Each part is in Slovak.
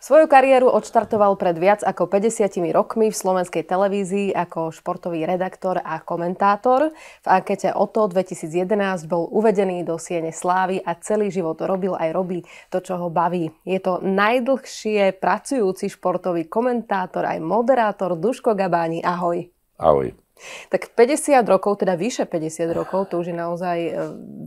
Svoju kariéru odštartoval pred viac ako 50 rokmi v slovenskej televízii ako športový redaktor a komentátor. V ankete OTO 2011 bol uvedený do Siene Slávy a celý život robil aj robí to, čo ho baví. Je to najdlhšie pracujúci športový komentátor aj moderátor Duško Gabáni. Ahoj. Ahoj. Tak 50 rokov, teda vyše 50 rokov, to už je naozaj e,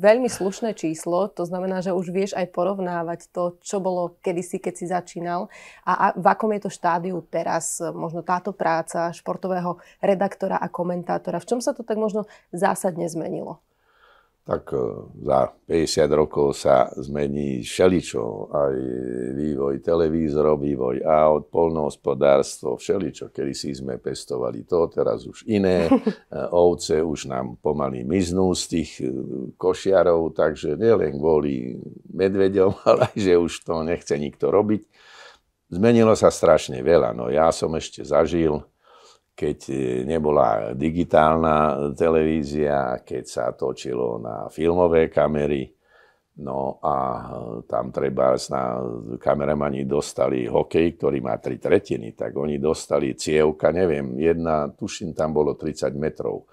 veľmi slušné číslo. To znamená, že už vieš aj porovnávať to, čo bolo kedysi, keď si začínal a v akom je to štádiu teraz e, možno táto práca športového redaktora a komentátora. V čom sa to tak možno zásadne zmenilo? tak e, za 50 rokov sa zmení všeličo, aj vývoj televízorov, vývoj aut, polnohospodárstvo, všeličo. Kedy si sme pestovali to, teraz už iné. E, ovce už nám pomaly miznú z tých e, košiarov, takže nielen kvôli medvedom, ale aj, že už to nechce nikto robiť. Zmenilo sa strašne veľa. No ja som ešte zažil keď e, nebola digitálna e, televízia, keď sa točilo na filmové kamery. No a e, tam treba, na kameramani dostali hokej, ktorý má tri tretiny, tak oni dostali cievka, neviem, jedna, tuším, tam bolo 30 metrov.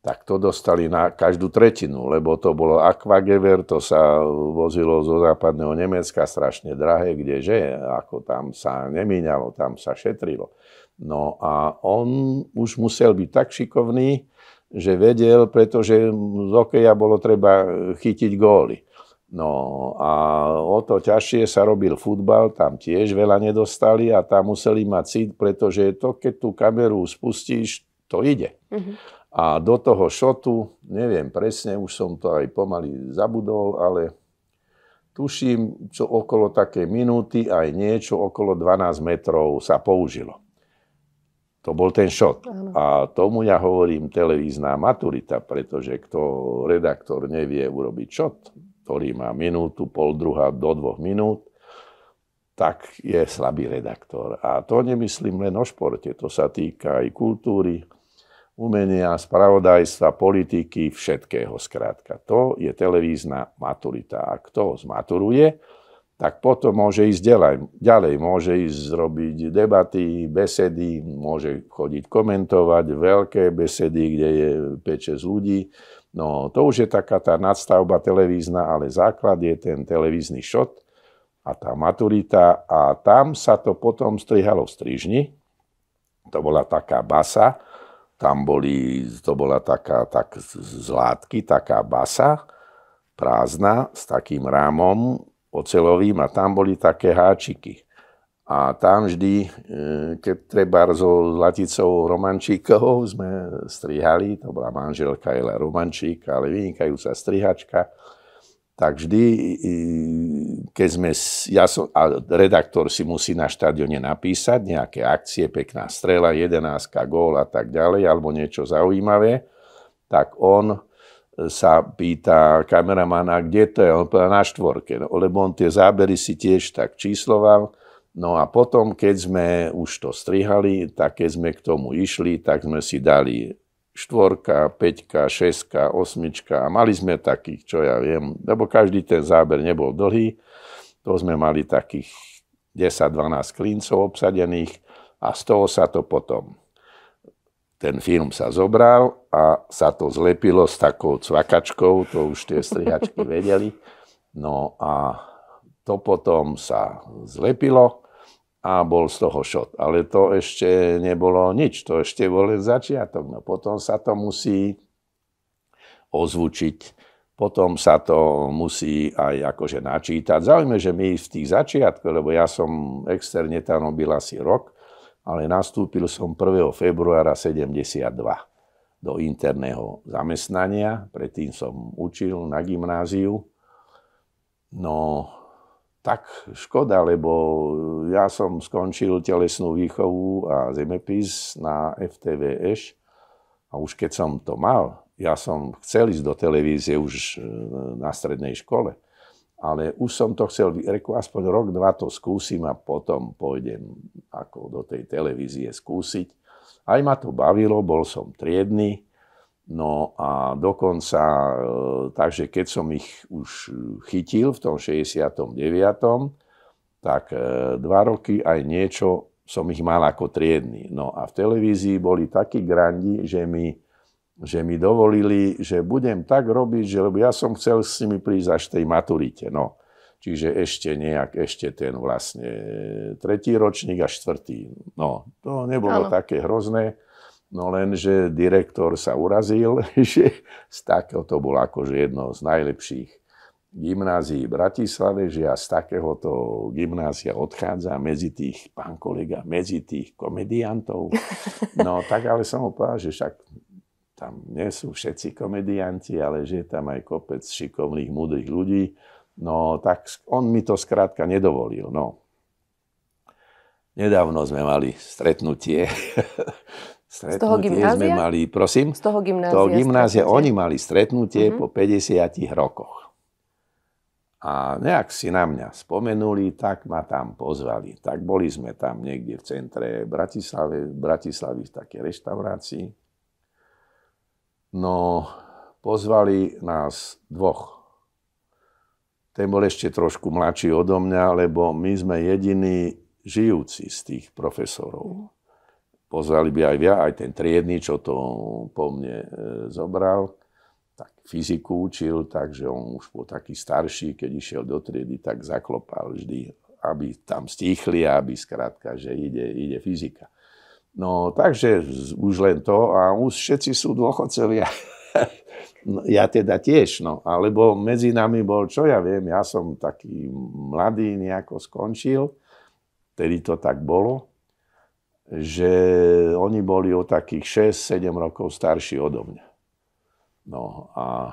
Tak to dostali na každú tretinu, lebo to bolo Aquagever, to sa vozilo zo západného Nemecka, strašne drahé, kdeže, ako tam sa nemíňalo, tam sa šetrilo. No a on už musel byť tak šikovný, že vedel, pretože z okeja bolo treba chytiť góly. No a o to ťažšie sa robil futbal, tam tiež veľa nedostali a tam museli mať cít, pretože to, keď tú kameru spustíš, to ide. Mm-hmm. A do toho šotu, neviem presne, už som to aj pomaly zabudol, ale tuším, čo okolo také minúty, aj niečo okolo 12 metrov sa použilo. To bol ten šok. A tomu ja hovorím televízna maturita, pretože kto redaktor nevie urobiť šot, ktorý má minútu, pol druhá do dvoch minút, tak je slabý redaktor. A to nemyslím len o športe, to sa týka aj kultúry, umenia, spravodajstva, politiky, všetkého zkrátka. To je televízna maturita. A kto zmaturuje, tak potom môže ísť ďalej. ďalej. Môže ísť robiť debaty, besedy, môže chodiť komentovať veľké besedy, kde je 5-6 ľudí. No to už je taká tá nadstavba televízna, ale základ je ten televízny šot a tá maturita a tam sa to potom strihalo v strižni. To bola taká basa, tam boli, to bola taká tak z látky, taká basa, prázdna, s takým rámom, ocelovým a tam boli také háčiky. A tam vždy, e, keď treba so Zlaticou Romančíkovou sme strihali, to bola manželka Ela Romančík, ale vynikajúca strihačka, tak vždy, e, e, keď sme, ja som, a redaktor si musí na štadióne napísať nejaké akcie, pekná strela, jedenáska, gól a tak ďalej, alebo niečo zaujímavé, tak on sa pýta kameramana, kde to je, on povedal na štvorke, no, lebo on tie zábery si tiež tak čísloval. No a potom, keď sme už to strihali, tak keď sme k tomu išli, tak sme si dali štvorka, peťka, šeska, osmička a mali sme takých, čo ja viem, lebo každý ten záber nebol dlhý, to sme mali takých 10-12 klincov obsadených a z toho sa to potom ten film sa zobral a sa to zlepilo s takou cvakačkou, to už tie strihačky vedeli. No a to potom sa zlepilo a bol z toho šot. Ale to ešte nebolo nič, to ešte bol len začiatok. No potom sa to musí ozvučiť, potom sa to musí aj akože načítať. Zaujme, že my v tých začiatkoch, lebo ja som externe tam robil asi rok, ale nastúpil som 1. februára 72 do interného zamestnania, predtým som učil na gymnáziu. No, tak škoda, lebo ja som skončil telesnú výchovu a zemepis na FTVŠ a už keď som to mal, ja som chcel ísť do televízie už e, na strednej škole ale už som to chcel, reku, aspoň rok, dva to skúsim a potom pôjdem ako do tej televízie skúsiť. Aj ma to bavilo, bol som triedny, no a dokonca, e, takže keď som ich už chytil v tom 69., tak e, dva roky aj niečo som ich mal ako triedny. No a v televízii boli takí grandi, že mi že mi dovolili, že budem tak robiť, že lebo ja som chcel s nimi prísť až tej maturite. No. Čiže ešte nejak, ešte ten vlastne tretí ročník a štvrtý. No, to nebolo ano. také hrozné. No len, že direktor sa urazil, že z takého to bolo akože jedno z najlepších gymnázií Bratislave, že ja z takéhoto gymnázia odchádza medzi tých, pán kolega, medzi tých komediantov. No tak ale som ho povedal, že však tam nie sú všetci komedianti, ale že je tam aj kopec šikovných, múdrych ľudí. No tak on mi to skrátka nedovolil. No. Nedávno sme mali stretnutie. stretnutie Z toho gymnázia? sme mali, prosím? Z toho gymnázia. Toho gymnázia oni mali stretnutie uh-huh. po 50 rokoch. A nejak si na mňa spomenuli, tak ma tam pozvali. Tak boli sme tam niekde v centre Bratislave, Bratislavy v takej reštaurácii. No, pozvali nás dvoch. Ten bol ešte trošku mladší odo mňa, lebo my sme jediní žijúci z tých profesorov. Pozvali by aj ja, aj ten triedny, čo to po mne e, zobral. Tak fyziku učil, takže on už bol taký starší, keď išiel do triedy, tak zaklopal vždy, aby tam stichli, aby skrátka, že ide, ide fyzika. No takže už len to a už všetci sú dôchodcovia. ja teda tiež, no. Alebo medzi nami bol, čo ja viem, ja som taký mladý, nejako skončil, tedy to tak bolo, že oni boli o takých 6-7 rokov starší odo mňa. No a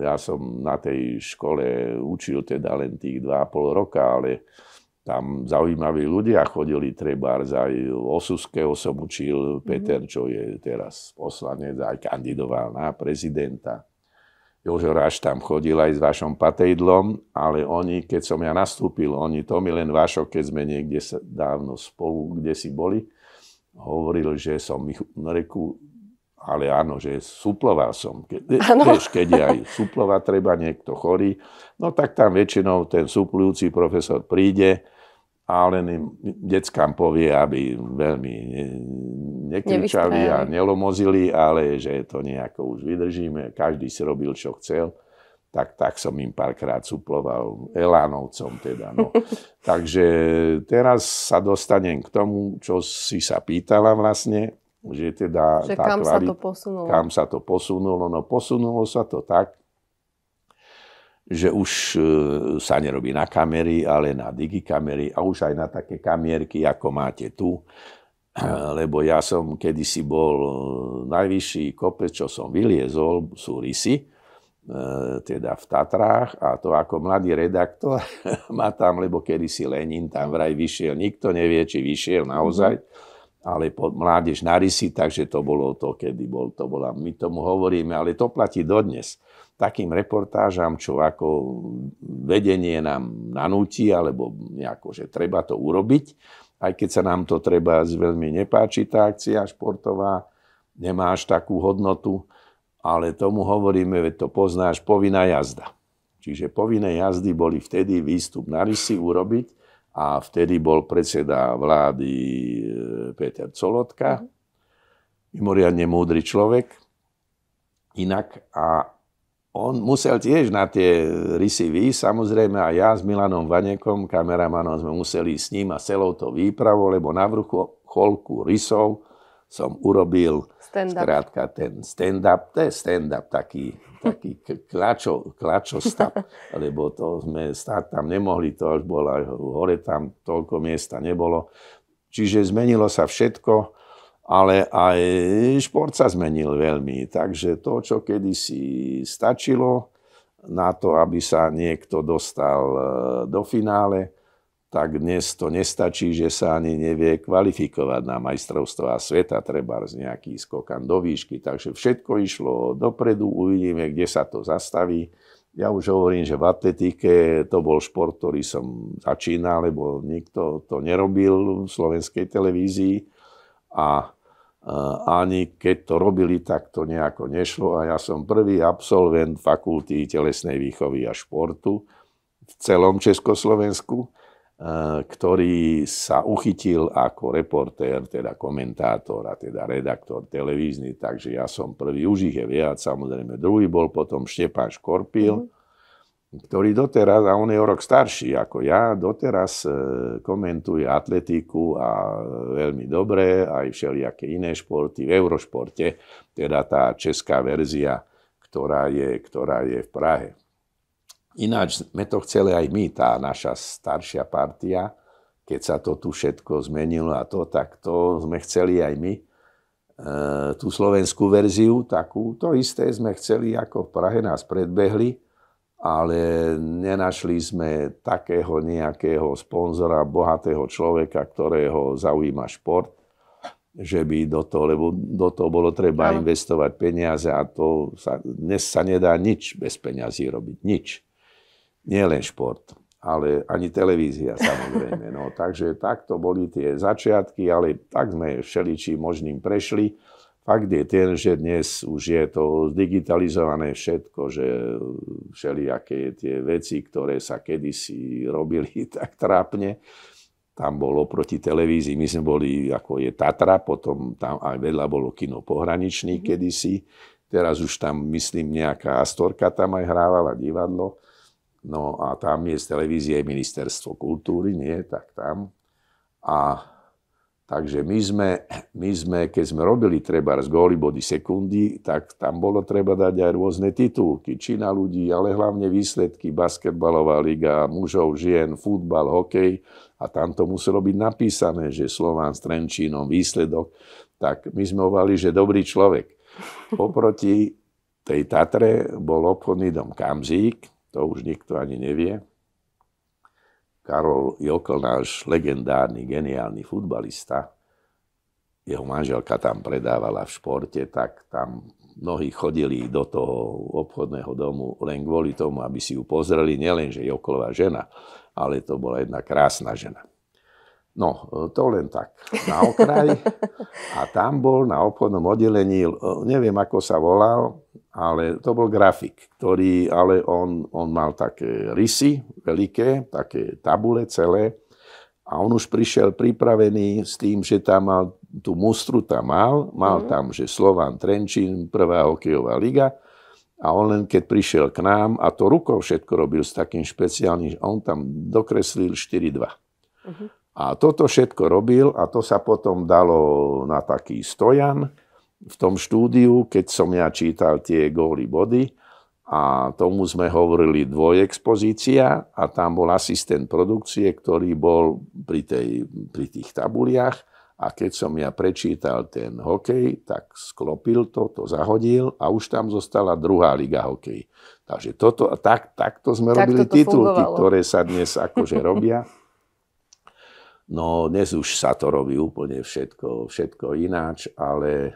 ja som na tej škole učil teda len tých 2,5 roka, ale tam zaujímaví ľudia chodili, treba aj Osuského som učil, mhm. Peter, čo je teraz poslanec, aj kandidoval na prezidenta. Jožo Ráš tam chodil aj s Vašom Patejdlom, ale oni, keď som ja nastúpil, oni, to mi len Vašo, keď sme niekde sa, dávno spolu, kde si boli, hovoril, že som ich reku, ale áno, že suploval som. Ke, vieš, keď je aj suplova treba, niekto chorý, no tak tam väčšinou ten suplujúci profesor príde, a len im deckám povie, aby veľmi nekričali a nelomozili, ale že to nejako už vydržíme. Každý si robil, čo chcel. Tak, tak som im párkrát suploval Elánovcom teda. No. Takže teraz sa dostanem k tomu, čo si sa pýtala vlastne, že teda že tá kam, kvalita, sa to posunulo. kam sa to posunulo. No posunulo sa to tak, že už e, sa nerobí na kamery, ale na digikamery a už aj na také kamierky, ako máte tu. Lebo ja som kedysi bol e, najvyšší kopec, čo som vyliezol, sú rysy, e, teda v Tatrách a to ako mladý redaktor má tam, lebo kedysi Lenin tam vraj vyšiel, nikto nevie, či vyšiel naozaj, mhm. ale pod mládež na rysy, takže to bolo to, kedy bol, to bola, my tomu hovoríme, ale to platí dodnes takým reportážam, čo ako vedenie nám nanúti, alebo nejako, že treba to urobiť. Aj keď sa nám to treba veľmi nepáči, tá akcia športová nemá až takú hodnotu, ale tomu hovoríme, veď to poznáš, povinná jazda. Čiže povinné jazdy boli vtedy výstup na rysy urobiť a vtedy bol predseda vlády e, Peter Colotka, mhm. mimoriadne múdry človek, inak a on musel tiež na tie rysy výjsť, samozrejme a ja s Milanom Vanekom, kameramanom, sme museli s ním a celou to výpravou, lebo na vrchu cholku rysov som urobil stand up Krátka, ten stand-up, to je stand-up taký, taký klačo, klačostav, lebo to sme stáť tam nemohli, to až bolo, hore tam toľko miesta nebolo. Čiže zmenilo sa všetko, ale aj šport sa zmenil veľmi. Takže to, čo kedysi stačilo na to, aby sa niekto dostal e, do finále, tak dnes to nestačí, že sa ani nevie kvalifikovať na majstrovstvá sveta, treba z nejaký skokan do výšky. Takže všetko išlo dopredu, uvidíme, kde sa to zastaví. Ja už hovorím, že v atletike to bol šport, ktorý som začínal, lebo nikto to nerobil v slovenskej televízii. A ani keď to robili, tak to nejako nešlo a ja som prvý absolvent fakulty telesnej výchovy a športu v celom Československu, e, ktorý sa uchytil ako reportér, teda komentátor a teda redaktor televízny, takže ja som prvý, už ich je viac, samozrejme druhý bol potom Štepán Škorpil, mhm ktorý doteraz, a on je o rok starší ako ja, doteraz e, komentuje atletiku a veľmi dobre, aj všelijaké iné športy v eurošporte, teda tá česká verzia, ktorá je, ktorá je v Prahe. Ináč sme to chceli aj my, tá naša staršia partia, keď sa to tu všetko zmenilo a to, tak to sme chceli aj my, e, tú slovenskú verziu takú, to isté sme chceli, ako v Prahe nás predbehli, ale nenašli sme takého nejakého sponzora, bohatého človeka, ktorého zaujíma šport, že by do toho, lebo do toho bolo treba ano. investovať peniaze a to sa, dnes sa nedá nič bez peňazí robiť, nič. Nie len šport, ale ani televízia samozrejme. No, takže takto boli tie začiatky, ale tak sme všeličím možným prešli. Fakt je ten, že dnes už je to zdigitalizované všetko, že všelijaké tie veci, ktoré sa kedysi robili tak trápne, tam bolo proti televízii, my sme boli, ako je Tatra, potom tam aj vedľa bolo kino pohraničný mhm. kedysi, teraz už tam, myslím, nejaká Astorka tam aj hrávala divadlo, no a tam je z televízie ministerstvo kultúry, nie, tak tam. A Takže my sme, my sme, keď sme robili treba z góly body sekundy, tak tam bolo treba dať aj rôzne titulky. na ľudí, ale hlavne výsledky, basketbalová liga, mužov, žien, futbal, hokej. A tam to muselo byť napísané, že Slován s Trenčínom výsledok. Tak my sme ovali, že dobrý človek. Oproti tej Tatre bol obchodný dom Kamzík, to už nikto ani nevie. Karol Jokl, náš legendárny, geniálny futbalista, jeho manželka tam predávala v športe, tak tam mnohí chodili do toho obchodného domu len kvôli tomu, aby si ju pozreli, nielen, že Joklová žena, ale to bola jedna krásna žena. No, to len tak na okraj. A tam bol na obchodnom oddelení, neviem ako sa volal, ale to bol grafik, ktorý, ale on, on mal také rysy veľké, také tabule celé. A on už prišiel pripravený s tým, že tam mal, tú mustru tam mal, mal mm. tam, že Slovan Trenčín, prvá hokejová liga. A on len keď prišiel k nám, a to rukou všetko robil s takým špeciálnym, on tam dokreslil 4-2. Uh-huh. A toto všetko robil a to sa potom dalo na taký stojan v tom štúdiu, keď som ja čítal tie góly body a tomu sme hovorili dvojexpozícia a tam bol asistent produkcie, ktorý bol pri, tej, pri tých tabuliach a keď som ja prečítal ten hokej, tak sklopil to, to zahodil a už tam zostala druhá liga hokej. Takže toto, tak, takto sme tak robili titulky, fungovalo. ktoré sa dnes akože robia. No dnes už sa to robí úplne všetko, všetko ináč, ale e,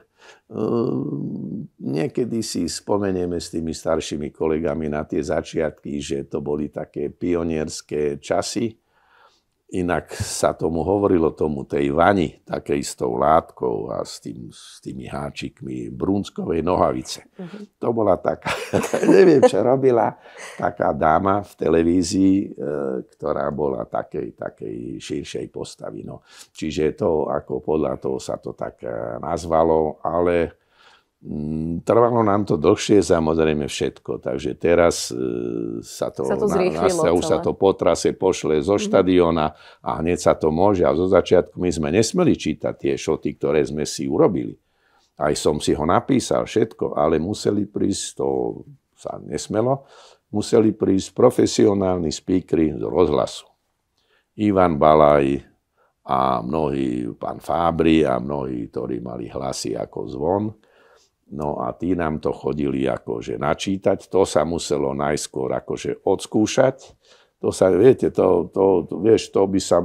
niekedy si spomenieme s tými staršími kolegami na tie začiatky, že to boli také pionierské časy Inak sa tomu hovorilo tomu tej vani, také s tou látkou a s, tým, s tými háčikmi brúnskovej nohavice. Uh-huh. To bola taká, neviem čo robila, taká dáma v televízii, e, ktorá bola takej, takej širšej postavy. No. Čiže to, ako podľa toho sa to tak e, nazvalo, ale Mm, trvalo nám to dlhšie, samozrejme všetko. Takže teraz e, sa to, sa to na, na, už sa to trase pošle zo mm-hmm. štadiona a hneď sa to môže. A zo začiatku my sme nesmeli čítať tie šoty, ktoré sme si urobili. Aj som si ho napísal, všetko, ale museli prísť, to sa nesmelo, museli prísť profesionálni speakery z rozhlasu. Ivan Balaj a mnohí, pán Fábri a mnohí, ktorí mali hlasy ako zvon No a tí nám to chodili akože načítať, to sa muselo najskôr akože odskúšať. To sa, viete, to, to, to, vieš, to by sa,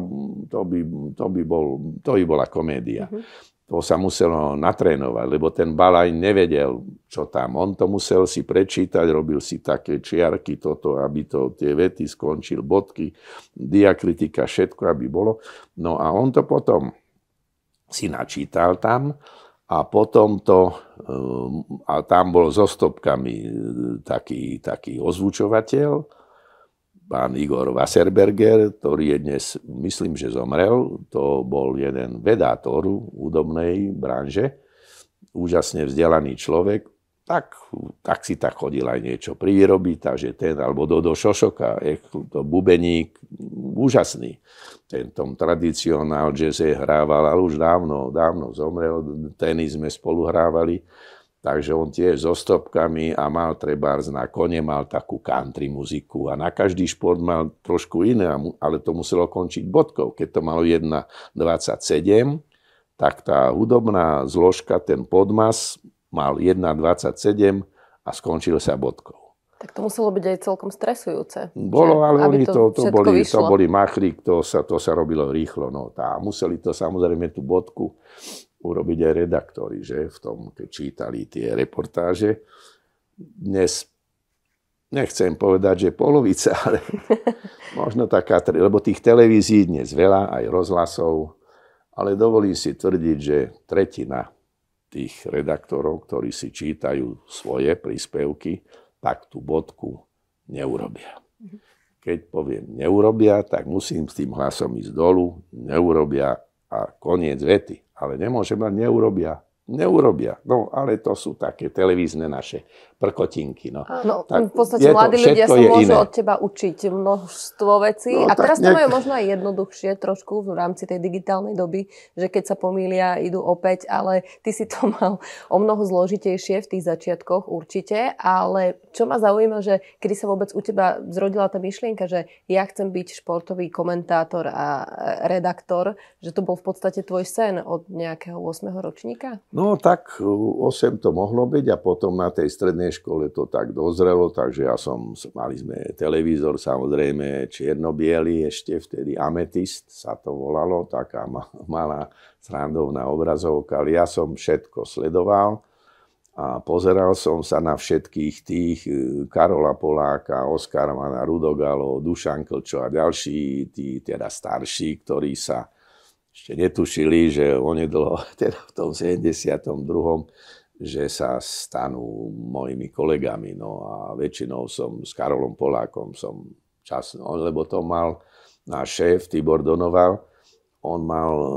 to by, to by, bol, to by bola komédia. Mm-hmm. To sa muselo natrénovať, lebo ten balaj nevedel, čo tam. On to musel si prečítať, robil si také čiarky, toto, aby to, tie vety skončil, bodky, diakritika, všetko, aby bolo. No a on to potom si načítal tam a potom to, eh, a tam bol so stopkami eh, taký, taký ozvučovateľ, pán Igor Wasserberger, ktorý je dnes, myslím, že zomrel, to bol jeden vedátor údobnej branže, úžasne vzdelaný človek, tak, tak si tak chodil aj niečo prirobiť, takže ten, alebo do Šošoka, je to bubeník, úžasný. Ten tom tradicionál se hrával, ale už dávno, dávno zomrel, tenis sme spolu hrávali, takže on tiež so stopkami a mal trebárs na kone, mal takú country muziku a na každý šport mal trošku iné, ale to muselo končiť bodkou. Keď to malo 1,27, tak tá hudobná zložka, ten podmas, mal 1,27 a skončil sa bodkou. Tak to muselo byť aj celkom stresujúce. Bolo, že, ale oni to, to, to, boli, to boli machry, to sa, to sa robilo rýchlo. No, tá, museli to samozrejme tú bodku urobiť aj redaktori, že v tom, keď čítali tie reportáže. Dnes nechcem povedať, že polovica, ale možno taká, lebo tých televízií dnes veľa, aj rozhlasov, ale dovolím si tvrdiť, že tretina tých redaktorov, ktorí si čítajú svoje príspevky, tak tú bodku neurobia. Keď poviem neurobia, tak musím s tým hlasom ísť dolu, neurobia a koniec vety. Ale nemôžem mať neurobia neurobia. No, ale to sú také televízne naše prkotinky. No, no tak v podstate mladí ľudia sa môžu iné. od teba učiť množstvo vecí. No, a teraz to majú možno aj jednoduchšie trošku v rámci tej digitálnej doby, že keď sa pomýlia, idú opäť, ale ty si to mal o mnoho zložitejšie v tých začiatkoch určite, ale čo ma zaujíma, že kedy sa vôbec u teba zrodila tá myšlienka, že ja chcem byť športový komentátor a redaktor, že to bol v podstate tvoj sen od nejakého 8. ročníka? No tak 8 to mohlo byť a potom na tej strednej škole to tak dozrelo, takže ja som, mali sme televízor samozrejme čierno ešte vtedy Ametist sa to volalo, taká malá srandovná obrazovka, ale ja som všetko sledoval a pozeral som sa na všetkých tých e, Karola Poláka, Oskarmana, Mana Rudogalo, Dušan Klčo a ďalší, tí teda starší, ktorí sa ešte netušili, že dlho, teda v tom 72., že sa stanú mojimi kolegami. No a väčšinou som s Karolom Polákom, som čas, no, lebo to mal náš šéf Tibor Donoval, on mal e,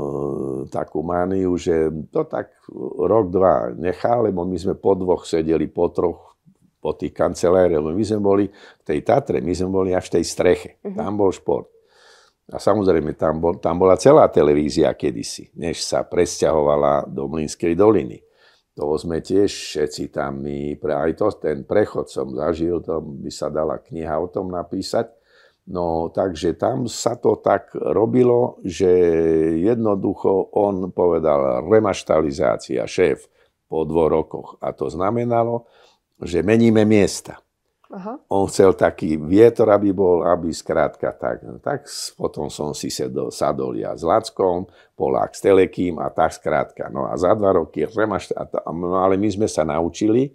takú maniu, že to tak rok, dva nechá, lebo my sme po dvoch sedeli, po troch, po tých kanceláriach, lebo my sme boli v tej Tatre, my sme boli až v tej streche. Uh-huh. Tam bol šport. A samozrejme, tam, bol, tam bola celá televízia kedysi, než sa presťahovala do Mlinskej doliny. To sme tiež všetci tam, my, pre, aj to, ten prechod som zažil, to by sa dala kniha o tom napísať. No takže tam sa to tak robilo, že jednoducho on povedal remaštalizácia, šéf, po dvoch rokoch. A to znamenalo, že meníme miesta. Aha. On chcel taký vietor, aby bol, aby skrátka tak. No, tak potom som si sedol, sadol ja s Lackom, Polák s Telekým a tak skrátka. No a za dva roky, remaš, no, ale my sme sa naučili,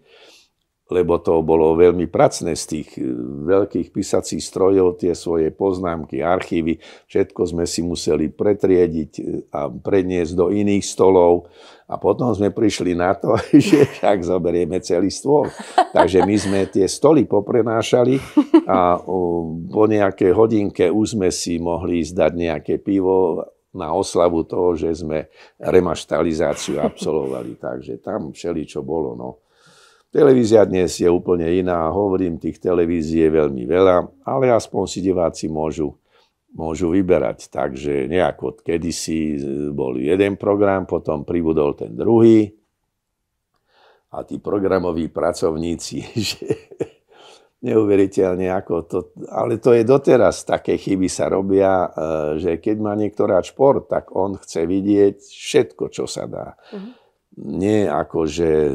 lebo to bolo veľmi pracné z tých e, veľkých písacích strojov, tie svoje poznámky, archívy, všetko sme si museli pretriediť e, a predniesť do iných stolov. A potom sme prišli na to, že však zoberieme celý stôl. Takže my sme tie stoly poprenášali a po nejakej hodinke už sme si mohli zdať nejaké pivo na oslavu toho, že sme remaštalizáciu absolvovali. Takže tam všeli, čo bolo. No. Televízia dnes je úplne iná, hovorím, tých televízií je veľmi veľa, ale aspoň si diváci môžu, môžu vyberať. Takže nejako kedysi e, bol jeden program, potom pribudol ten druhý a tí programoví pracovníci, že neuveriteľne ako to, ale to je doteraz, také chyby sa robia, e, že keď má niektorá šport, tak on chce vidieť všetko, čo sa dá. Uh-huh nie ako, že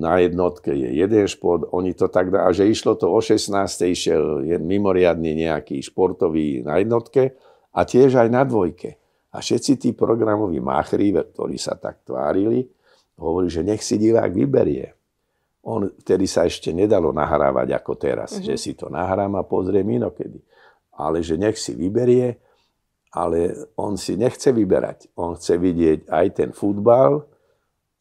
na jednotke je jeden šport, oni to tak a že išlo to o 16. išiel mimoriadný nejaký športový na jednotke a tiež aj na dvojke. A všetci tí programoví machri, ktorí sa tak tvárili, hovorí, že nech si divák vyberie. On, vtedy sa ešte nedalo nahrávať ako teraz, mm-hmm. že si to nahrám a pozriem inokedy. Ale že nech si vyberie, ale on si nechce vyberať. On chce vidieť aj ten futbal,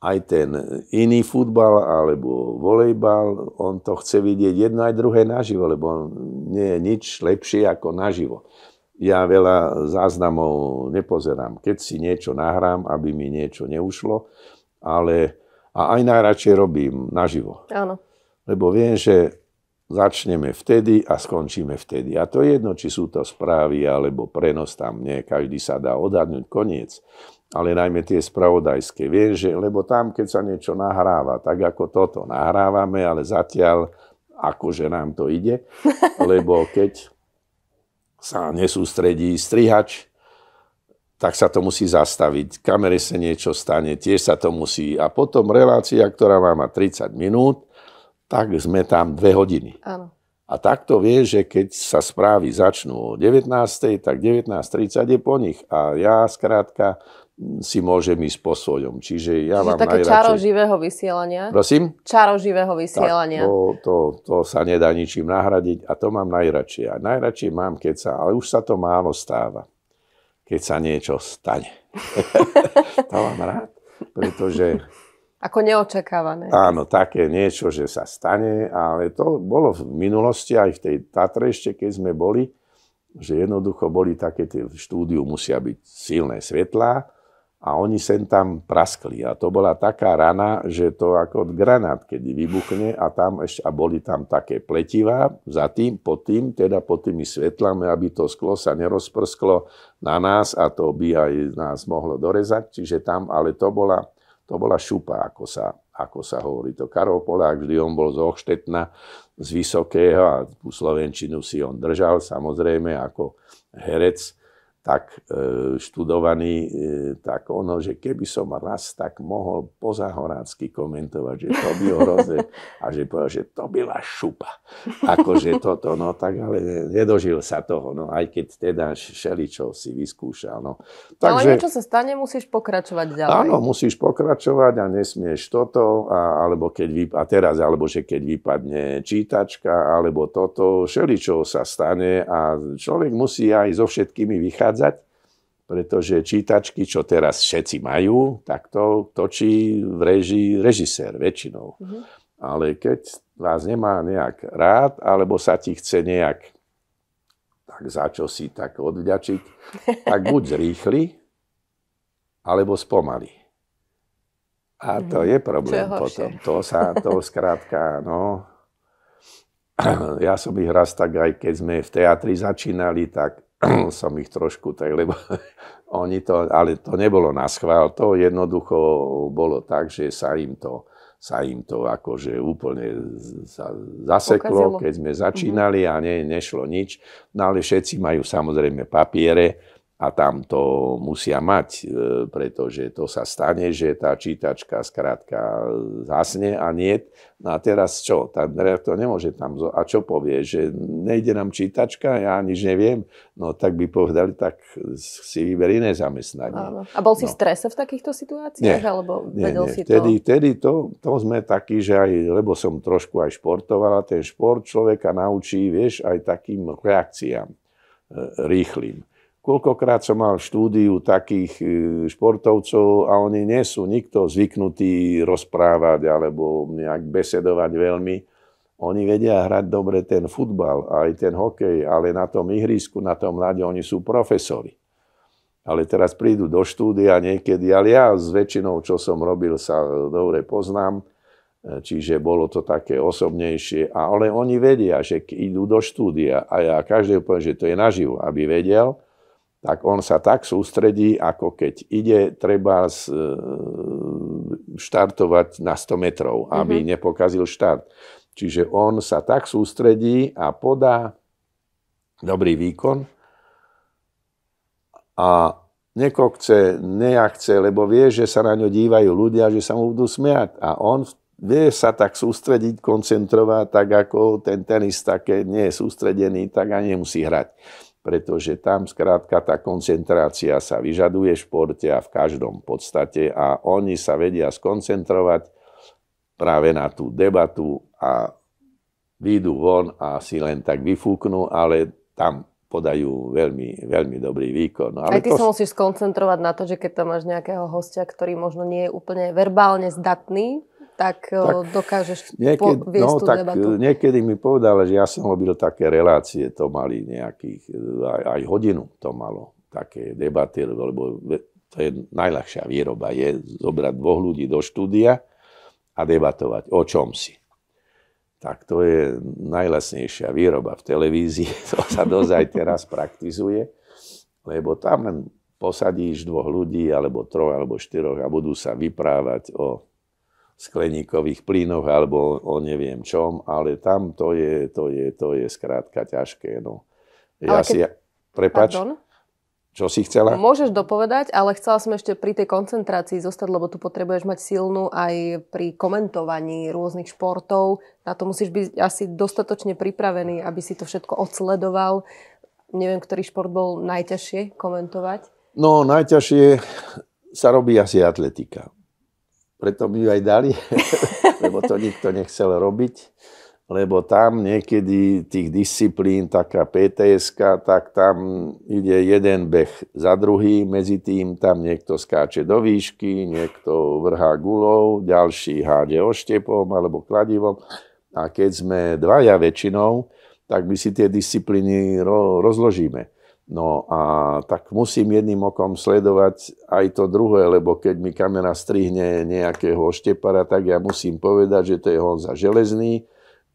aj ten iný futbal alebo volejbal, on to chce vidieť jedno aj druhé naživo, lebo nie je nič lepšie ako naživo. Ja veľa záznamov nepozerám, keď si niečo nahrám, aby mi niečo neušlo, ale a aj najradšej robím naživo. Áno. Lebo viem, že začneme vtedy a skončíme vtedy. A to je jedno, či sú to správy alebo prenos tam nie, každý sa dá odhadnúť koniec ale najmä tie spravodajské. Viem, že, lebo tam, keď sa niečo nahráva, tak ako toto nahrávame, ale zatiaľ akože nám to ide, lebo keď sa nesústredí strihač, tak sa to musí zastaviť. Kamere sa niečo stane, tiež sa to musí. A potom relácia, ktorá má 30 minút, tak sme tam dve hodiny. Áno. A takto vie, že keď sa správy začnú o 19.00, tak 19.30 je po nich. A ja skrátka si môžem ísť po svojom. Čiže ja Čiže vám také najradšej... čaro živého vysielania. Prosím? Čaro živého vysielania. Tak, to, to, to sa nedá ničím nahradiť a to mám najradšej. A najradšej mám, keď sa, ale už sa to málo stáva, keď sa niečo stane. to mám rád, pretože... Ako neočakávané. Áno, také niečo, že sa stane, ale to bolo v minulosti aj v tej Tatre ešte, keď sme boli, že jednoducho boli také tie, v štúdiu musia byť silné svetlá, a oni sem tam praskli. A to bola taká rana, že to ako granát, keď vybuchne a, tam ešte, a boli tam také pletivá za tým, pod tým, teda pod tými svetlami, aby to sklo sa nerozprsklo na nás a to by aj nás mohlo dorezať. Čiže tam, ale to bola, to bola šupa, ako sa ako sa hovorí to. Karol Polák, vždy on bol z Ochštetna, z Vysokého a tú Slovenčinu si on držal, samozrejme, ako herec tak e, študovaný, e, tak ono, že keby som raz tak mohol pozahorácky komentovať, že to by hroze a že povedal, že to byla šupa. Akože toto, no tak ale nedožil sa toho, no aj keď teda šeličov si vyskúšal. No. no Takže, ale niečo sa stane, musíš pokračovať ďalej. Áno, musíš pokračovať a nesmieš toto, a, alebo keď vyp- a teraz, alebo že keď vypadne čítačka, alebo toto, šeličo sa stane a človek musí aj so všetkými vychádzať vychádzať, pretože čítačky, čo teraz všetci majú, tak to točí v režii režisér väčšinou. Mm-hmm. Ale keď vás nemá nejak rád, alebo sa ti chce nejak tak za čo si tak odvďačiť, tak buď zrýchli, alebo spomali. A mhm. to je problém je potom. To sa, to skrátka, no. Ja som ich raz tak, aj keď sme v teatri začínali, tak som ich trošku tak, lebo oni to, ale to nebolo na schvál, to jednoducho bolo tak, že sa im to, sa im to akože úplne zaseklo, Pokazilo. keď sme začínali mm-hmm. a ne, nešlo nič. No ale všetci majú samozrejme papiere, a tam to musia mať, e, pretože to sa stane, že tá čítačka zkrátka e, zhasne a nie. No a teraz čo? Tá reaktor nemôže tam... A čo povie? Že nejde nám čítačka, ja nič neviem. No tak by povedali, tak si vyber iné zamestnanie. Áno. A bol si no. v strese v takýchto situáciách? Nie, alebo vedel nie, nie. si vtedy, to? Vtedy to, to sme takí, že aj, lebo som trošku aj športovala, ten šport človeka naučí, vieš, aj takým reakciám e, rýchlým. Koľkokrát som mal štúdiu takých e, športovcov a oni nie sú nikto zvyknutý rozprávať alebo nejak besedovať veľmi. Oni vedia hrať dobre ten futbal, aj ten hokej, ale na tom ihrisku, na tom mladí oni sú profesori. Ale teraz prídu do štúdia niekedy, ale ja s väčšinou, čo som robil, sa dobre poznám, e, čiže bolo to také osobnejšie. Ale oni vedia, že idú do štúdia a ja každého poviem, že to je naživo, aby vedel, tak on sa tak sústredí, ako keď ide treba z, e, štartovať na 100 metrov, aby mm-hmm. nepokazil štart. Čiže on sa tak sústredí a podá dobrý výkon a nekokce, nejakce, lebo vie, že sa na ňo dívajú ľudia, že sa mu budú smiať. A on vie sa tak sústrediť, koncentrovať, tak ako ten tenista, keď nie je sústredený, tak ani nemusí hrať pretože tam skrátka tá koncentrácia sa vyžaduje v športe a v každom podstate a oni sa vedia skoncentrovať práve na tú debatu a výjdu von a si len tak vyfúknú, ale tam podajú veľmi, veľmi dobrý výkon. No, ale Aj ty to... sa musíš skoncentrovať na to, že keď tam máš nejakého hostia, ktorý možno nie je úplne verbálne zdatný, tak, eh, tak dokážeš niekedy, po, viesť no, tú tak, debatu. Eh, niekedy mi povedala, že ja som robil také relácie, to mali nejakých, eh, aj, aj hodinu to malo, také debaty, lebo to je najľahšia výroba, je zobrať dvoch ľudí do štúdia a debatovať o čom si. Tak to je najlasnejšia výroba v televízii, to sa dozaj teraz praktizuje, lebo tam len posadíš dvoch ľudí, alebo troch, alebo štyroch a budú sa vyprávať o skleníkových plynoch alebo o neviem čom, ale tam to je, to je, to je skrátka ťažké. No. Ja keď... si... Prepač. Pardon? Čo si chcela? Môžeš dopovedať, ale chcela som ešte pri tej koncentrácii zostať, lebo tu potrebuješ mať silnú aj pri komentovaní rôznych športov. Na to musíš byť asi dostatočne pripravený, aby si to všetko odsledoval. Neviem, ktorý šport bol najťažšie komentovať. No, najťažšie sa robí asi atletika preto mi ju aj dali, lebo to nikto nechcel robiť, lebo tam niekedy tých disciplín, taká pts tak tam ide jeden beh za druhý, medzi tým tam niekto skáče do výšky, niekto vrhá gulou, ďalší háde oštepom alebo kladivom. A keď sme dvaja väčšinou, tak my si tie disciplíny rozložíme. No a tak musím jedným okom sledovať aj to druhé, lebo keď mi kamera strihne nejakého štepara, tak ja musím povedať, že to je Honza Železný,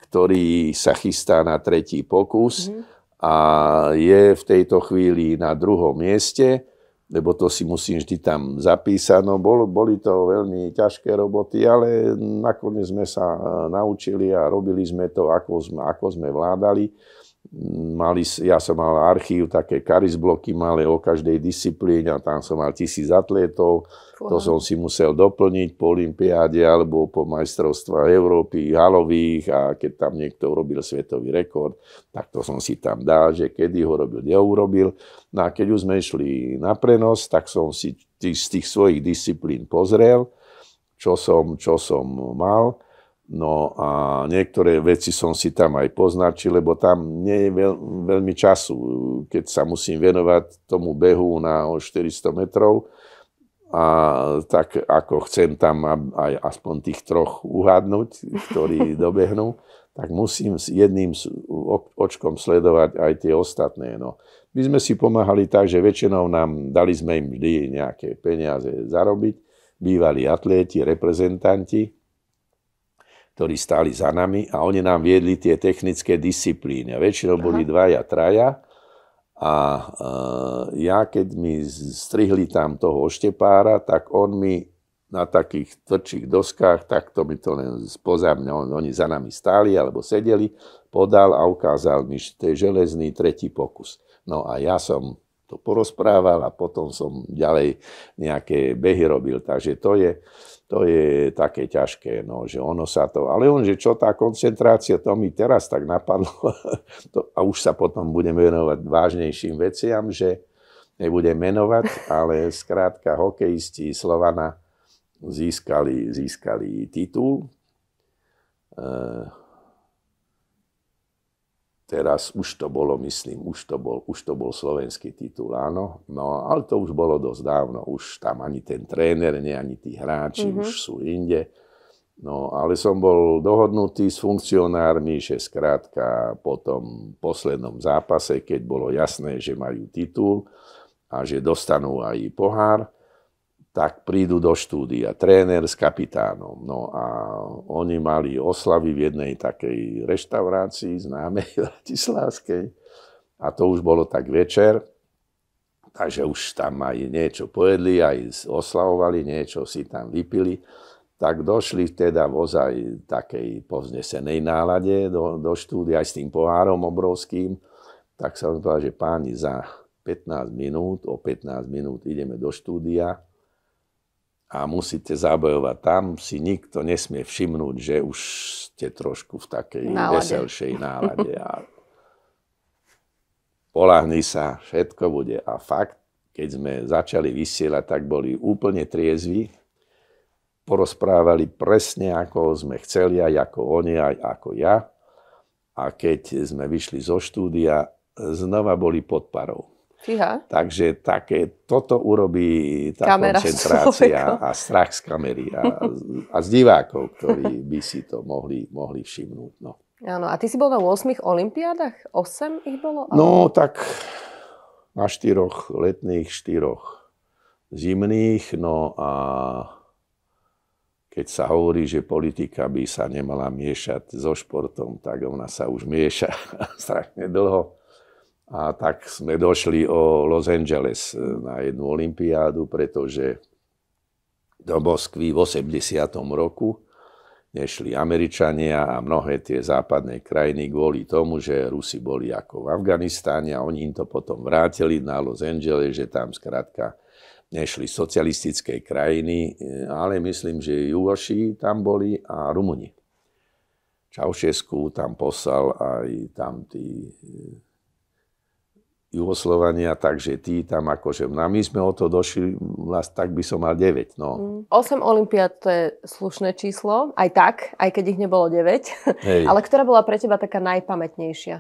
ktorý sa chystá na tretí pokus mm. a je v tejto chvíli na druhom mieste, lebo to si musím vždy tam zapísať. No bol, boli to veľmi ťažké roboty, ale nakoniec sme sa eh, naučili a robili sme to, ako sme, ako sme vládali mali, ja som mal archív, také karizbloky malé o každej disciplíne a tam som mal tisíc atlétov. Fúha. To som si musel doplniť po olympiáde alebo po majstrovstve Európy halových a keď tam niekto urobil svetový rekord, tak to som si tam dal, že kedy ho robil, kde ho urobil. No a keď už sme išli na prenos, tak som si tých, z tých svojich disciplín pozrel, čo som, čo som mal No a niektoré veci som si tam aj poznačil, lebo tam nie je veľ, veľmi času, keď sa musím venovať tomu behu na 400 metrov. A tak ako chcem tam aj aspoň tých troch uhádnuť, ktorí dobehnú, tak musím s jedným očkom sledovať aj tie ostatné. No. My sme si pomáhali tak, že väčšinou nám dali sme im vždy nejaké peniaze zarobiť, bývali atléti, reprezentanti, ktorí stáli za nami a oni nám viedli tie technické disciplíny. A väčšinou Aha. boli dvaja, traja. A e, ja, keď mi strihli tam toho oštepára, tak on mi na takých tvrdších doskách, to mi to len spoza mňa, on, oni za nami stáli alebo sedeli, podal a ukázal mi že je železný tretí pokus. No a ja som to porozprával a potom som ďalej nejaké behy robil. Takže to je, to je také ťažké, no, že ono sa to... Ale on, že čo tá koncentrácia, to mi teraz tak napadlo to, a už sa potom budem venovať vážnejším veciam, že nebudem menovať, ale skrátka hokejisti Slovana získali, získali titul. E, Teraz už to bolo, myslím, už to bol, už to bol slovenský titul, áno. No, ale to už bolo dosť dávno. Už tam ani ten tréner, nie, ani tí hráči mm-hmm. už sú inde. No, ale som bol dohodnutý s funkcionármi, že skrátka po tom poslednom zápase, keď bolo jasné, že majú titul a že dostanú aj pohár, tak prídu do štúdia, tréner s kapitánom. No a oni mali oslavy v jednej takej reštaurácii známej bratislavskej a to už bolo tak večer, takže už tam aj niečo pojedli, aj oslavovali, niečo si tam vypili. Tak došli teda vozaj takej povznesenej nálade do, do štúdia aj s tým pohárom obrovským. Tak sa povedal, že páni za 15 minút, o 15 minút ideme do štúdia, a musíte zabojovať. Tam si nikto nesmie všimnúť, že už ste trošku v takej nálade. veselšej nálade. A polahni sa, všetko bude. A fakt, keď sme začali vysielať, tak boli úplne triezvi, porozprávali presne, ako sme chceli, aj ako oni, aj ako ja. A keď sme vyšli zo štúdia, znova boli pod parou. Fíha. Takže také, toto urobí tá Kamera koncentrácia a strach z kamery a, a z divákov, ktorí by si to mohli, mohli všimnúť. No. Áno, a ty si bol na 8 olimpiádach? 8 ich bolo? Ale... No, tak na štyroch letných, štyroch zimných, no a keď sa hovorí, že politika by sa nemala miešať so športom, tak ona sa už mieša strašne dlho. A tak sme došli o Los Angeles e, na jednu olympiádu, pretože do Moskvy v 80. roku nešli Američania a mnohé tie západné krajiny kvôli tomu, že Rusi boli ako v Afganistáne a oni im to potom vrátili na Los Angeles, že tam zkrátka nešli socialistické krajiny, e, ale myslím, že Jugoši tam boli a Rumuni. Čaušesku tam poslal aj tam tí e, Jugoslovania, takže tí tam akože, no a my sme o to došli, vlast, tak by som mal 9. No. 8 mm. olimpiád to je slušné číslo, aj tak, aj keď ich nebolo 9. Hej. Ale ktorá bola pre teba taká najpamätnejšia?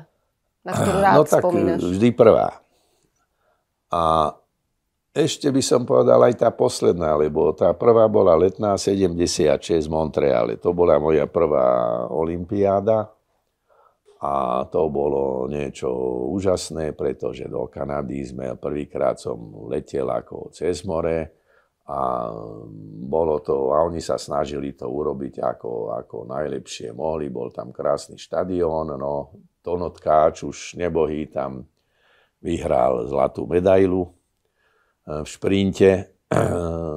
Na ah, ktorú no rád no tak spomínaš? E, vždy prvá. A ešte by som povedal aj tá posledná, lebo tá prvá bola letná 76 v Montreale. To bola moja prvá olimpiáda. A to bolo niečo úžasné, pretože do Kanady sme prvýkrát som letel ako cez more a bolo to, a oni sa snažili to urobiť ako, ako najlepšie mohli, bol tam krásny štadión, no Tono už nebohý tam vyhral zlatú medailu eh, v šprinte Eh,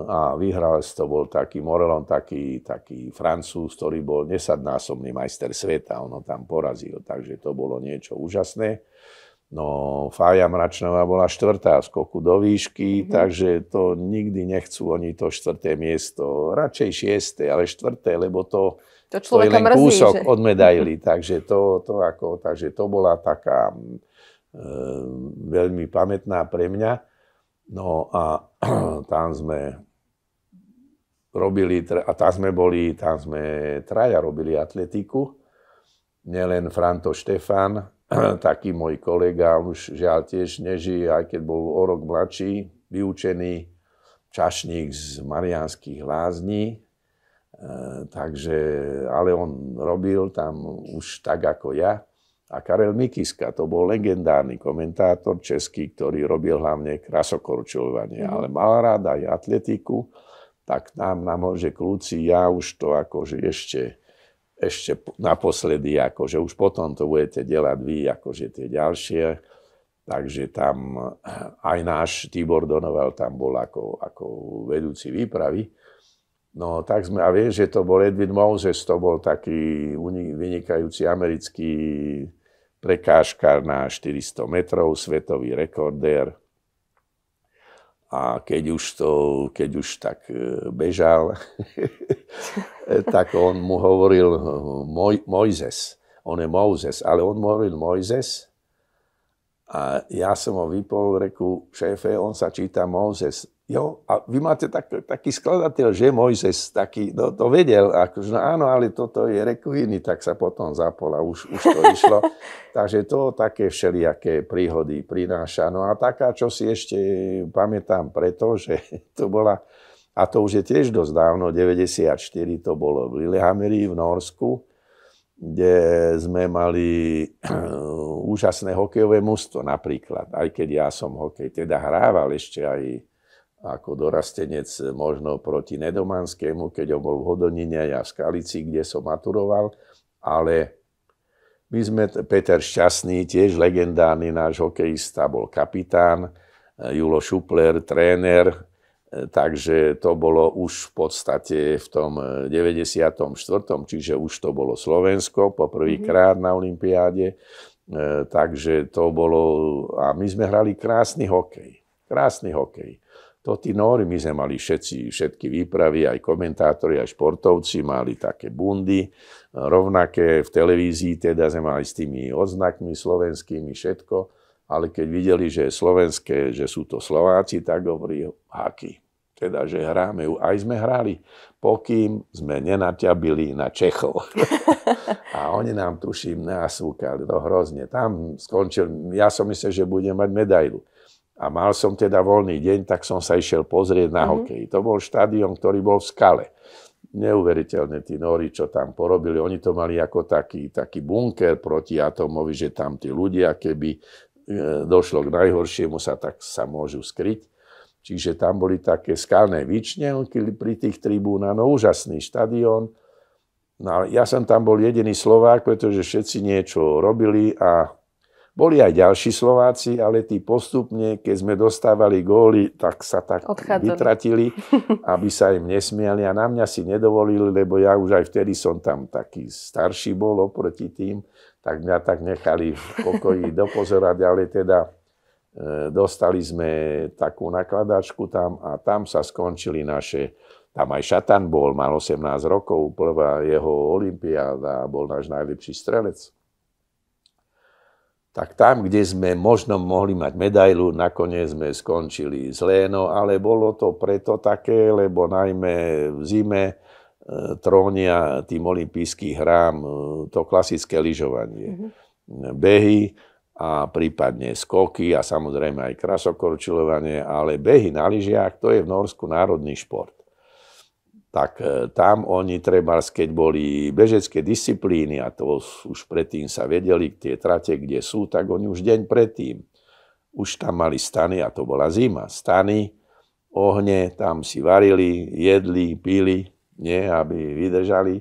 a vyhrávec to bol taký Morelon, taký, taký francúz, ktorý bol nesadnásobný majster sveta, ono tam porazil, takže to bolo niečo úžasné. No, Fája Mračnová bola štvrtá v skoku do výšky, mm-hmm. takže to nikdy nechcú oni to štvrté miesto, radšej šiesté, ale štvrté, lebo to, to, to je len mrzí, kúsok že? od medaily, takže to, to, ako, takže to bola taká e, veľmi pamätná pre mňa. No a tam sme robili, a tam sme boli, tam sme traja robili atletiku, nielen Franto Štefan, taký môj kolega, už žiaľ tiež nežije, aj keď bol o rok mladší, vyučený čašník z Marianských lázní, e, takže, ale on robil tam už tak ako ja. A Karel Mikiska, to bol legendárny komentátor český, ktorý robil hlavne krasokorčovanie, mm. ale mal rád aj atletiku, tak nám, na ho, že kľúci, ja už to akože ešte, ešte naposledy, akože už potom to budete delať vy, akože tie ďalšie. Takže tam eh, aj náš Tibor Donoval tam bol ako, ako vedúci výpravy. No tak sme, a vieš, že to bol Edwin Moses, to bol taký vynikajúci americký prekážkar na 400 metrov, svetový rekordér. A keď už, to, keď už tak e, bežal, tak on mu hovoril e, Moj, Mojzes. On je Mojzes, ale on mu hovoril Mojzes. A ja som ho vypol, reku, šéfe, on sa číta Mozes. Jo, a vy máte tak, taký skladateľ, že Mojzes, taký, no to vedel, akože, no áno, ale toto je rekuiny, tak sa potom zapol a už, už to išlo. Takže to také všelijaké príhody prináša. No a taká, čo si ešte pamätám preto, že to bola, a to už je tiež dosť dávno, 94 to bolo v Lillehammeri v Norsku, kde sme mali úžasné hokejové mužstvo napríklad, aj keď ja som hokej teda hrával ešte aj ako dorastenec eh, možno proti Nedomanskému, keď on bol v Hodonine, ja v Skalici, kde som maturoval, ale my sme, Peter Šťastný, tiež legendárny náš hokejista, bol kapitán, eh, Julo Šupler, tréner, eh, takže to bolo už v podstate v tom 94., čiže už to bolo Slovensko poprvýkrát mhm. na Olympiáde, takže to bolo, a my sme hrali krásny hokej, krásny hokej to tí nóri, my sme mali všetci, všetky výpravy, aj komentátori, aj športovci mali také bundy, rovnaké v televízii, teda sme mali s tými odznakmi slovenskými, všetko, ale keď videli, že je slovenské, že sú to Slováci, tak hovorí haky. Teda, že hráme, aj sme hrali, pokým sme nenaťabili na Čechov. a oni nám, tuším, nasúkali, no hrozne. Tam skončil, ja som myslel, že budem mať medailu a mal som teda voľný deň, tak som sa išiel pozrieť na mm-hmm. hokej. To bol štadión, ktorý bol v skale. Neuveriteľne tí nori, čo tam porobili, oni to mali ako taký, taký bunker proti atomovi, že tam tí ľudia, keby e, došlo k najhoršiemu, sa tak sa môžu skryť. Čiže tam boli také skalné výčnenky pri tých tribúnach, no úžasný štadión. No, ja som tam bol jediný Slovák, pretože všetci niečo robili a boli aj ďalší Slováci, ale tí postupne, keď sme dostávali góly, tak sa tak Odchádzali. vytratili, aby sa im nesmiali. A na mňa si nedovolili, lebo ja už aj vtedy som tam taký starší bol oproti tým, tak mňa tak nechali v pokoji dopozerať, ale teda e, dostali sme takú nakladačku tam a tam sa skončili naše, tam aj Šatan bol, mal 18 rokov, prvá jeho olimpiáda, bol náš najlepší strelec tak tam, kde sme možno mohli mať medailu, nakoniec sme skončili zlé, no ale bolo to preto také, lebo najmä v zime e, trónia tým olympijským hrám e, to klasické lyžovanie. Mm-hmm. Behy a prípadne skoky a samozrejme aj krasokorčilovanie, ale behy na lyžiach to je v Norsku národný šport tak e, tam oni treba, keď boli bežecké disciplíny, a to už predtým sa vedeli tie trate, kde sú, tak oni už deň predtým, už tam mali stany, a to bola zima, stany, ohne, tam si varili, jedli, pili, nie, aby vydržali,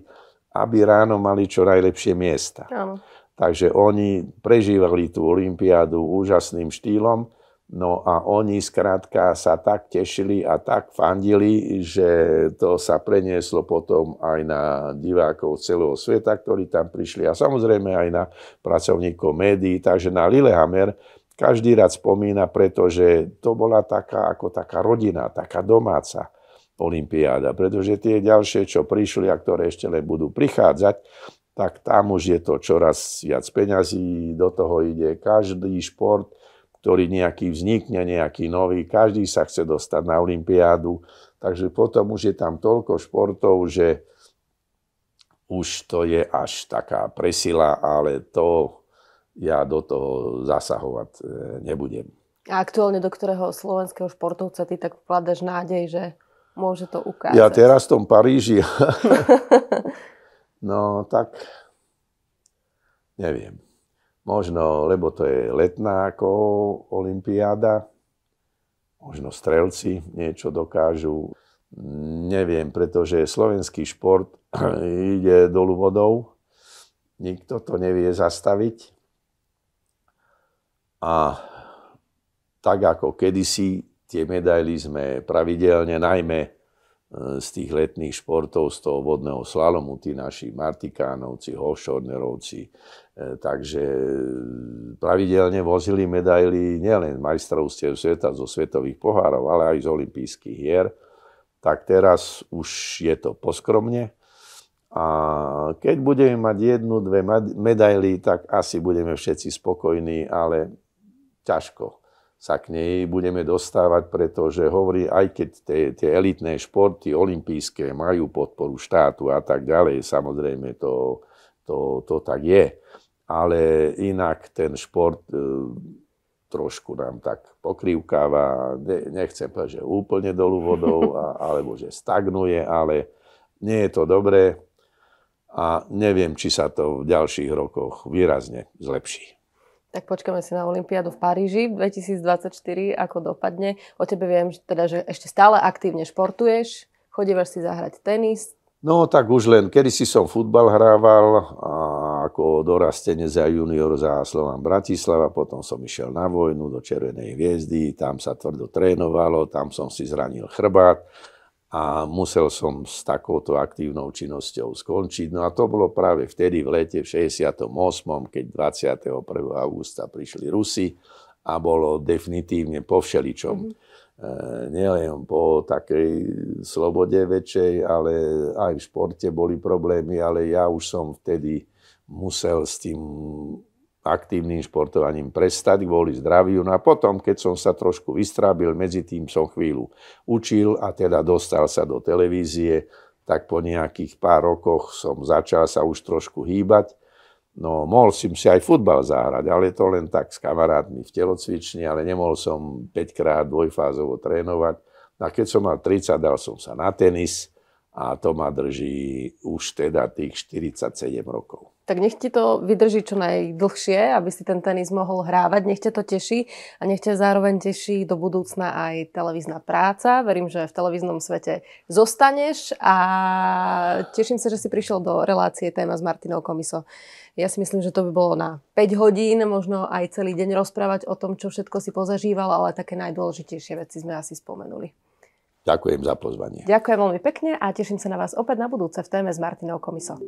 aby ráno mali čo najlepšie miesta. Áno. Takže oni prežívali tú olympiádu úžasným štýlom No a oni skrátka sa tak tešili a tak fandili, že to sa prenieslo potom aj na divákov celého sveta, ktorí tam prišli a samozrejme aj na pracovníkov médií. Takže na Lillehammer každý rád spomína, pretože to bola taká ako taká rodina, taká domáca olimpiáda. Pretože tie ďalšie, čo prišli a ktoré ešte len budú prichádzať, tak tam už je to čoraz viac peňazí, do toho ide každý šport, ktorý nejaký vznikne, nejaký nový. Každý sa chce dostať na Olympiádu, takže potom už je tam toľko športov, že už to je až taká presila, ale to ja do toho zasahovať e, nebudem. A aktuálne do ktorého slovenského športovca ty tak vkladaš nádej, že môže to ukázať? Ja teraz v tom Paríži. no tak neviem. Možno, lebo to je letná ako olimpiáda, možno strelci niečo dokážu, neviem, pretože slovenský šport ide dolu vodou, nikto to nevie zastaviť. A tak ako kedysi tie medaily sme pravidelne, najmä z tých letných športov, z toho vodného slalomu, tí naši Martikánovci, Hošornerovci. E, takže e, pravidelne vozili medaily nielen z majstrovstiev sveta, zo svetových pohárov, ale aj z olympijských hier. Tak teraz už je to poskromne. A keď budeme mať jednu, dve medaily, tak asi budeme všetci spokojní, ale ťažko sa k nej budeme dostávať, pretože hovorí, aj keď tie, tie elitné športy olimpijské majú podporu štátu a tak ďalej, samozrejme to, to, to tak je, ale inak ten šport e, trošku nám tak pokrývkáva. ne, nechcem povedať, že úplne dolu vodou, a, alebo že stagnuje, ale nie je to dobré a neviem, či sa to v ďalších rokoch výrazne zlepší. Tak počkáme si na Olympiádu v Paríži 2024, ako dopadne. O tebe viem, že teda, že ešte stále aktívne športuješ, chodívaš si zahrať tenis. No tak už len, kedy si som futbal hrával a ako dorastenie za junior za Slovan Bratislava, potom som išiel na vojnu do Červenej hviezdy, tam sa tvrdo trénovalo, tam som si zranil chrbát a musel som s takouto aktívnou činnosťou skončiť. No a to bolo práve vtedy v lete v 68., keď 21. augusta prišli Rusi a bolo definitívne po všeličom. Mm-hmm. E, nielen po takej slobode väčšej, ale aj v športe boli problémy, ale ja už som vtedy musel s tým aktívnym športovaním prestať kvôli zdraviu. No a potom, keď som sa trošku vystrábil, medzi tým som chvíľu učil a teda dostal sa do televízie, tak po nejakých pár rokoch som začal sa už trošku hýbať. No, mohol som si aj futbal zahrať, ale to len tak s kamarátmi v telocvični, ale nemohol som 5 krát dvojfázovo trénovať. A keď som mal 30, dal som sa na tenis a to ma drží už teda tých 47 rokov tak nech ti to vydrží čo najdlhšie, aby si ten tenis mohol hrávať, nech ťa to teší a nech ťa zároveň teší do budúcna aj televízna práca. Verím, že v televíznom svete zostaneš a teším sa, že si prišiel do relácie téma s Martinou Komiso. Ja si myslím, že to by bolo na 5 hodín, možno aj celý deň rozprávať o tom, čo všetko si pozažíval, ale také najdôležitejšie veci sme asi spomenuli. Ďakujem za pozvanie. Ďakujem veľmi pekne a teším sa na vás opäť na budúce v téme s Martinou Komiso.